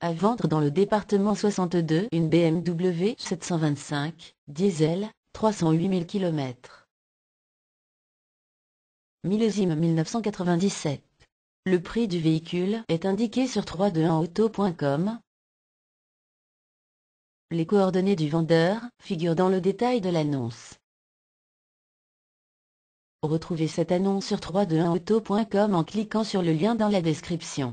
À vendre dans le département 62 une BMW 725, diesel, 308 000 km. Millésime 1997. Le prix du véhicule est indiqué sur 321auto.com. Les coordonnées du vendeur figurent dans le détail de l'annonce. Retrouvez cette annonce sur 321auto.com en cliquant sur le lien dans la description.